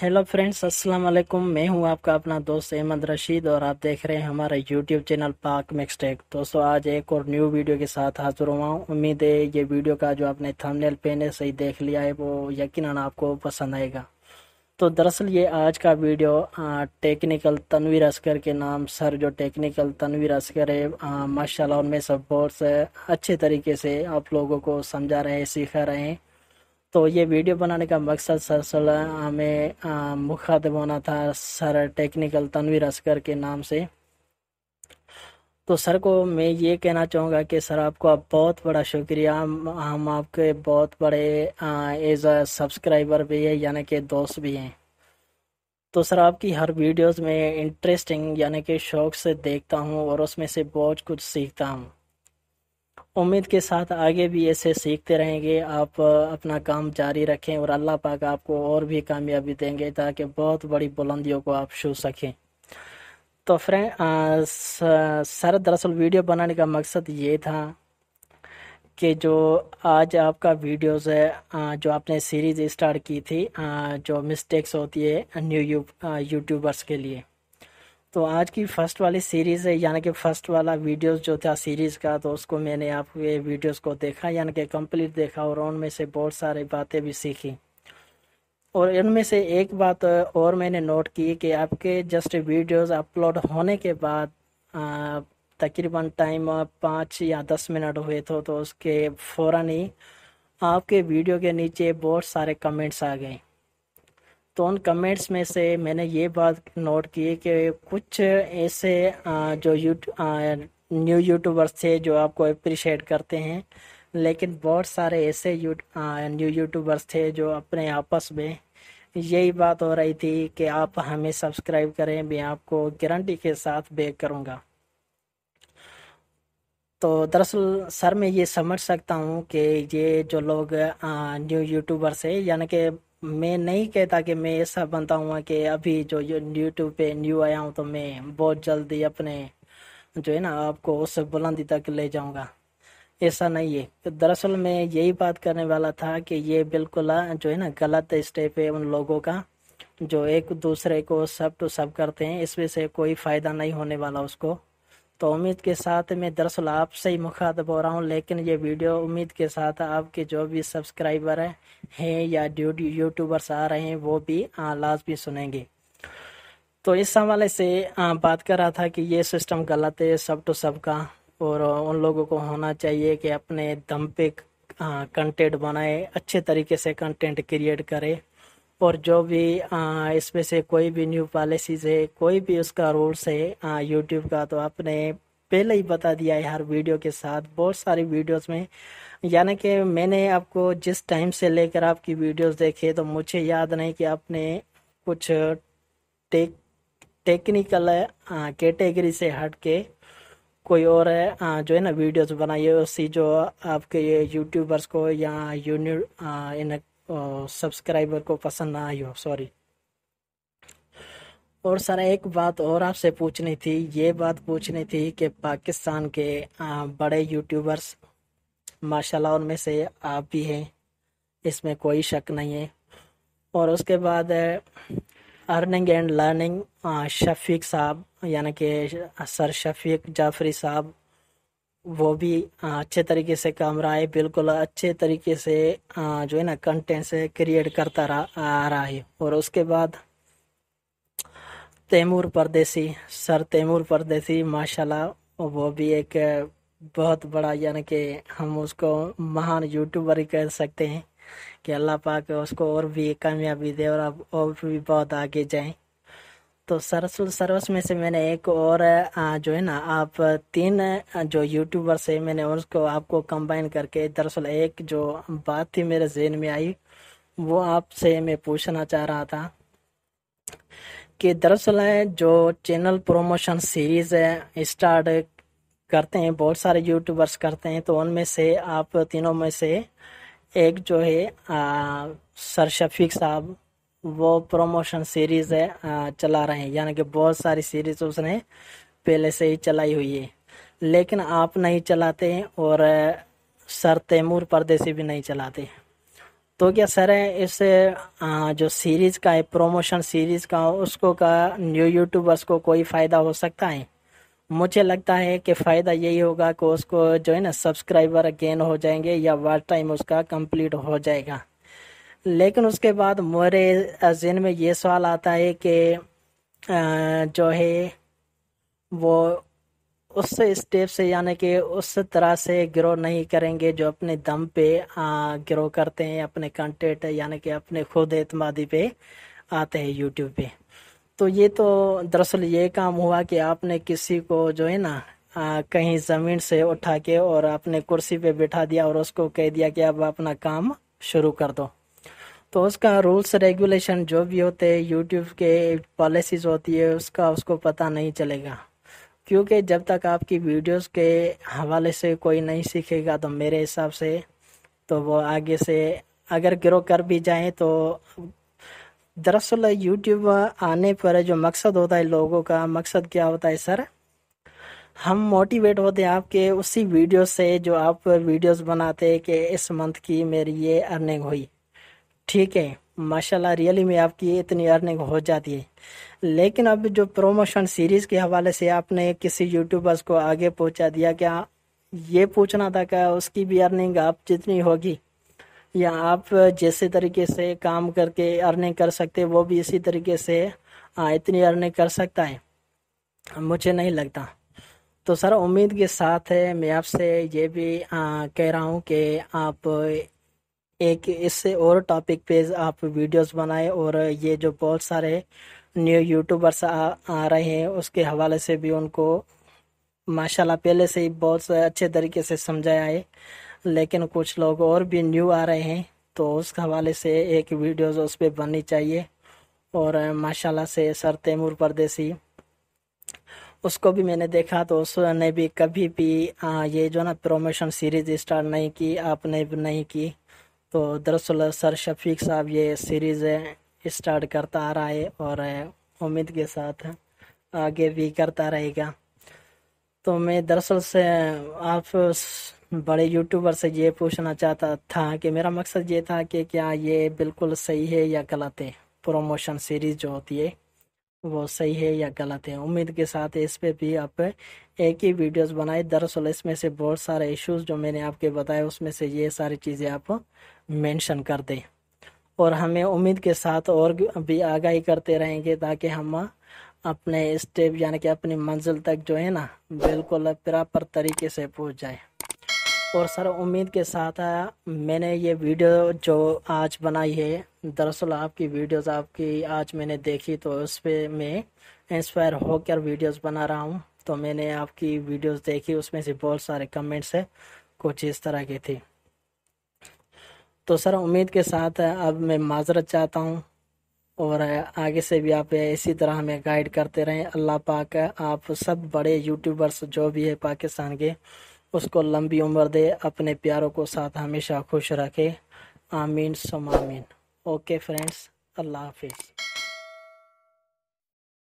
hello friends अस्सलाम वालेकुम मैं हूं आपका अपना दोस्त अहमद रशीद और आप देख रहे हैं हमारा यूट्यूब चैनल पाक मिक्सटेक दोस्तों आज एक और न्यू वीडियो के साथ हाजिर हुआ हूं उम्मीद है ये वीडियो का जो आपने थंबनेल पहने सही देख लिया है वो यकीनन आपको पसंद आएगा तो दरअसल ये आज का वीडियो आ, टेक्निकल तनवीर असगर के नाम सर जो टेक्निकल तनवीर असगर है माशाल्लाह उनमें सब बहुत अच्छे तरीके से आप लोगों को समझा रहे हैं सिखा रहे हैं तो ये वीडियो बनाने का मकसद सर सल हमें मुखातब होना था सर टेक्निकल तनवीर असगर के नाम से तो सर को मैं ये कहना चाहूँगा कि सर आपको आप बहुत बड़ा शुक्रिया हम आपके बहुत बड़े एज अ सब्सक्राइबर भी हैं यानी कि दोस्त भी हैं तो सर आपकी हर वीडियोस में इंटरेस्टिंग यानी कि शौक से देखता हूँ और उसमें से बहुत कुछ सीखता हूँ उम्मीद के साथ आगे भी ऐसे सीखते रहेंगे आप अपना काम जारी रखें और अल्लाह पाक आपको और भी कामयाबी देंगे ताकि बहुत बड़ी बुलंदियों को आप छू सकें तो फ्रेंड सर दरअसल वीडियो बनाने का मकसद ये था कि जो आज आपका वीडियोस है जो आपने सीरीज़ स्टार्ट की थी जो मिस्टेक्स होती है न्यू यूट्यूबर्स के लिए तो आज की फर्स्ट वाली सीरीज़ है यानी कि फर्स्ट वाला वीडियोस जो था सीरीज़ का तो उसको मैंने आपके वीडियोस को देखा यानी कि कंप्लीट देखा और उनमें से बहुत सारी बातें भी सीखी और इनमें से एक बात और मैंने नोट की कि आपके जस्ट वीडियोस अपलोड होने के बाद तकरीबन टाइम पाँच या दस मिनट हुए थे तो उसके फ़ौर ही आपके वीडियो के नीचे बहुत सारे कमेंट्स आ गए तो उन कमेंट्स में से मैंने ये बात नोट की कि कुछ ऐसे जो यूट्यूब न्यू यूट्यूबर्स थे जो आपको अप्रिशिएट करते हैं लेकिन बहुत सारे ऐसे न्यू यूट्यूबर्स थे जो अपने आपस में यही बात हो रही थी कि आप हमें सब्सक्राइब करें मैं आपको गारंटी के साथ बेक करूँगा तो दरअसल सर मैं ये समझ सकता हूँ कि ये जो लोग न्यू यूट्यूबर्स है यानी कि मैं नहीं कहता कि मैं ऐसा बनता हूँ कि अभी जो यूट्यूब पे न्यू आया हूँ तो मैं बहुत जल्दी अपने जो है ना आपको उस बुलंदी तक ले जाऊँगा ऐसा नहीं है तो दरअसल मैं यही बात करने वाला था कि ये बिल्कुल जो है ना गलत स्टेप है उन लोगों का जो एक दूसरे को सब टू सब करते हैं इसमें से कोई फ़ायदा नहीं होने वाला उसको तो उम्मीद के साथ मैं दरअसल आपसे ही मुखातब हो रहा हूँ लेकिन ये वीडियो उम्मीद के साथ आपके जो भी सब्सक्राइबर हैं या यूट्यूबर्स आ रहे हैं वो भी लाजमी सुनेंगे तो इस हवाले से बात कर रहा था कि ये सिस्टम गलत है सब टू सब का और उन लोगों को होना चाहिए कि अपने दम पे कंटेंट बनाए अच्छे तरीके से कंटेंट क्रिएट करे और जो भी इसमें से कोई भी न्यू पॉलिसीज़ है कोई भी उसका रूल्स है यूट्यूब का तो आपने पहले ही बता दिया है हर वीडियो के साथ बहुत सारी वीडियोस में यानी कि मैंने आपको जिस टाइम से लेकर आपकी वीडियोस देखे तो मुझे याद नहीं कि आपने कुछ टेक टेक्निकल कैटेगरी से हट के कोई और आ, जो है ना वीडियोस बनाई है उसी जो आपके यूट्यूबर्स को या यूनि इन सब्सक्राइबर को पसंद ना आई हो सॉरी और सर एक बात और आपसे पूछनी थी ये बात पूछनी थी कि पाकिस्तान के बड़े यूट्यूबर्स माशाल्लाह उनमें से आप भी हैं इसमें कोई शक नहीं है और उसके बाद अर्निंग एंड लर्निंग शफीक साहब यानी कि सर शफीक जाफरी साहब वो भी अच्छे तरीके से काम रहा है बिल्कुल अच्छे तरीके से जो है ना कंटेंट से क्रिएट करता रहा आ रहा है और उसके बाद तैमूर परदेसी सर तैमूर परदेसी माशाल्लाह वो भी एक बहुत बड़ा यानी कि हम उसको महान यूट्यूबर ही कह सकते हैं कि अल्लाह पाक उसको और भी कामयाबी दे और अब और भी बहुत आगे जाएं तो सरसल सर्वस में से मैंने एक और जो है ना आप तीन जो यूट्यूबर्स है मैंने उसको आपको कंबाइन करके दरअसल एक जो बात थी मेरे जहन में आई वो आपसे मैं पूछना चाह रहा था कि दरअसल जो चैनल प्रोमोशन सीरीज़ है स्टार्ट करते हैं बहुत सारे यूट्यूबर्स करते हैं तो उनमें से आप तीनों में से एक जो है आ, सर शफीक साहब वो प्रमोशन सीरीज है चला रहे हैं यानी कि बहुत सारी सीरीज उसने पहले से ही चलाई हुई है लेकिन आप नहीं चलाते हैं और सर तैमूर परदेसी भी नहीं चलाते तो क्या सर है इस जो सीरीज का है प्रोमोशन सीरीज का उसको का न्यू यूट्यूबर्स को कोई फ़ायदा हो सकता है मुझे लगता है कि फ़ायदा यही होगा कि उसको जो है ना सब्सक्राइबर गेन हो जाएंगे या वाच टाइम उसका कंप्लीट हो जाएगा लेकिन उसके बाद मेरे जिन में ये सवाल आता है कि जो है वो उस स्टेप से यानी कि उस तरह से ग्रो नहीं करेंगे जो अपने दम पे ग्रो करते हैं अपने कंटेंट यानी कि अपने खुद एतमादी पे आते हैं यूट्यूब पे तो ये तो दरअसल ये काम हुआ कि आपने किसी को जो है ना आ, कहीं ज़मीन से उठा के और अपने कुर्सी पे बिठा दिया और उसको कह दिया कि अब अपना काम शुरू कर दो तो उसका रूल्स रेगुलेशन जो भी होते हैं यूट्यूब के पॉलिसीज होती है उसका उसको पता नहीं चलेगा क्योंकि जब तक आपकी वीडियोस के हवाले से कोई नहीं सीखेगा तो मेरे हिसाब से तो वो आगे से अगर ग्रो कर भी जाए तो दरअसल यूट्यूब आने पर जो मकसद होता है लोगों का मकसद क्या होता है सर हम मोटिवेट होते हैं आपके उसी वीडियो से जो आप वीडियोस बनाते हैं कि इस मंथ की मेरी ये अर्निंग हुई ठीक है माशाल्लाह रियली में आपकी इतनी अर्निंग हो जाती है लेकिन अब जो प्रोमोशन सीरीज़ के हवाले से आपने किसी यूट्यूबर्स को आगे पहुंचा दिया क्या ये पूछना था क्या उसकी भी अर्निंग आप जितनी होगी या आप जैसे तरीके से काम करके अर्निंग कर सकते वो भी इसी तरीके से इतनी अर्निंग कर सकता है मुझे नहीं लगता तो सर उम्मीद के साथ है मैं आपसे ये भी आ, कह रहा हूँ कि आप एक इससे और टॉपिक पे आप वीडियोस बनाए और ये जो बहुत सारे न्यू यूट्यूबर्स आ, आ रहे हैं उसके हवाले से भी उनको माशाल्लाह पहले से ही बहुत अच्छे तरीके से समझाया है लेकिन कुछ लोग और भी न्यू आ रहे हैं तो उस हवाले से एक वीडियोस उस पर बननी चाहिए और माशाल्लाह से सर तैमूर परदेसी उसको भी मैंने देखा तो उसने भी कभी भी आ, ये जो ना प्रोमोशन सीरीज स्टार्ट नहीं की आपने भी नहीं की तो दरअसल सर शफीक साहब ये सीरीज़ स्टार्ट करता आ रहा है और उम्मीद के साथ आगे भी करता रहेगा तो मैं दरअसल से आप बड़े यूट्यूबर से ये पूछना चाहता था कि मेरा मकसद ये था कि क्या ये बिल्कुल सही है या गलत है प्रोमोशन सीरीज़ जो होती है वो सही है या गलत है उम्मीद के साथ इस पे भी आप एक ही वीडियोस बनाए दरअसल इसमें से बहुत सारे इश्यूज जो मैंने आपके बताए उसमें से ये सारी चीज़ें आप मेंशन कर दें और हमें उम्मीद के साथ और भी आगाही करते रहेंगे ताकि हम अपने स्टेप यानी कि अपनी मंजिल तक जो है ना बिल्कुल प्रॉपर तरीके से पहुंच जाए और सर उम्मीद के साथ मैंने ये वीडियो जो आज बनाई है दरअसल आपकी वीडियोस आपकी आज मैंने देखी तो उस पर मैं इंस्पायर होकर वीडियोस बना रहा हूँ तो मैंने आपकी वीडियोस देखी उसमें से बहुत सारे कमेंट्स है कुछ इस तरह की थी तो सर उम्मीद के साथ अब मैं माजरत चाहता हूँ और आगे से भी आप इसी तरह हमें गाइड करते रहें अल्लाह पाक आप सब बड़े यूट्यूबर्स जो भी है पाकिस्तान के उसको लंबी उम्र दे अपने प्यारों को साथ हमेशा खुश रखे आमीन सुमामीन ओके फ्रेंड्स अल्लाह हाफिज़